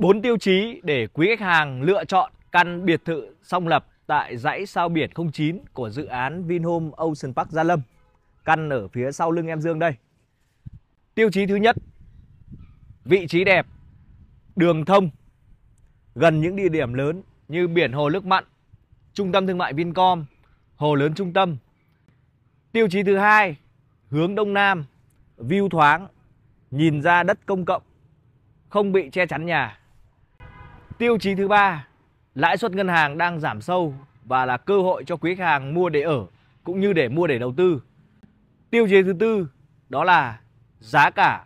4 tiêu chí để quý khách hàng lựa chọn căn biệt thự song lập tại dãy sao biển 09 của dự án Vinhome Ocean Park Gia Lâm. Căn ở phía sau lưng em Dương đây. Tiêu chí thứ nhất, vị trí đẹp, đường thông, gần những địa điểm lớn như biển Hồ Nước Mặn, Trung tâm Thương mại Vincom, Hồ Lớn Trung tâm. Tiêu chí thứ hai, hướng Đông Nam, view thoáng, nhìn ra đất công cộng, không bị che chắn nhà. Tiêu chí thứ ba, lãi suất ngân hàng đang giảm sâu và là cơ hội cho quý khách hàng mua để ở cũng như để mua để đầu tư. Tiêu chí thứ tư đó là giá cả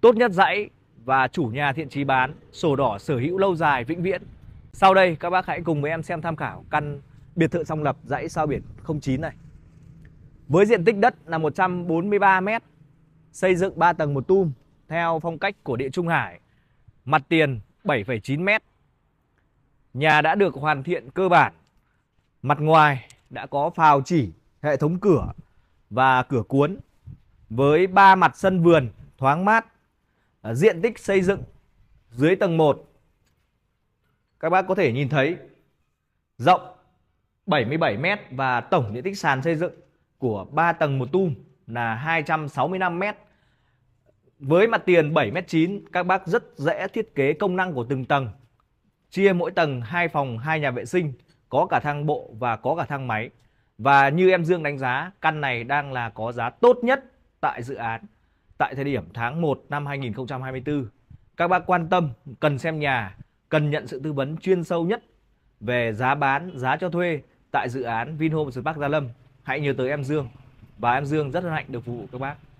tốt nhất dãy và chủ nhà thiện chí bán, sổ đỏ sở hữu lâu dài vĩnh viễn. Sau đây các bác hãy cùng với em xem tham khảo căn biệt thự song lập dãy sao biển 09 này. Với diện tích đất là 143 m, xây dựng 3 tầng một tum theo phong cách của địa trung hải. Mặt tiền 7,9 m, Nhà đã được hoàn thiện cơ bản. Mặt ngoài đã có phào chỉ, hệ thống cửa và cửa cuốn với ba mặt sân vườn thoáng mát. À, diện tích xây dựng dưới tầng 1 các bác có thể nhìn thấy rộng 77 m và tổng diện tích sàn xây dựng của 3 tầng một tum là 265 m. Với mặt tiền 7 m9, các bác rất dễ thiết kế công năng của từng tầng chia mỗi tầng hai phòng, hai nhà vệ sinh, có cả thang bộ và có cả thang máy. Và như em Dương đánh giá, căn này đang là có giá tốt nhất tại dự án tại thời điểm tháng 1 năm 2024. Các bác quan tâm, cần xem nhà, cần nhận sự tư vấn chuyên sâu nhất về giá bán, giá cho thuê tại dự án Vinhome Park Gia Lâm. Hãy nhớ tới em Dương và em Dương rất hân hạnh được phục vụ các bác.